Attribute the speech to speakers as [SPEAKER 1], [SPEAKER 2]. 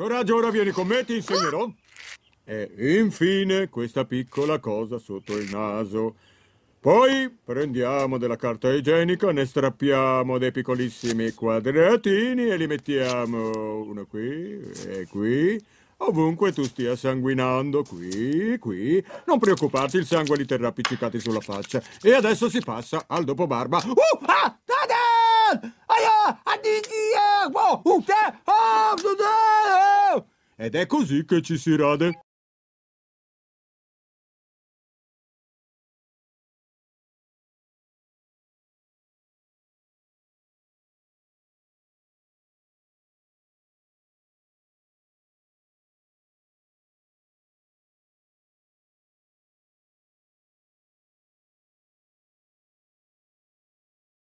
[SPEAKER 1] Coraggio, ora vieni con me, ti insegnerò.
[SPEAKER 2] E infine questa piccola cosa sotto il naso. Poi prendiamo della carta igienica, ne strappiamo dei piccolissimi quadratini e li mettiamo uno qui e qui. Ovunque tu stia sanguinando, qui, qui. Non preoccuparti, il sangue li terrà appiccicati sulla faccia. E adesso si passa al dopo barba. Uh! Ah!
[SPEAKER 3] Tada! Aia! Addio! Oh! Uh!
[SPEAKER 4] Ed è così che ci si rade.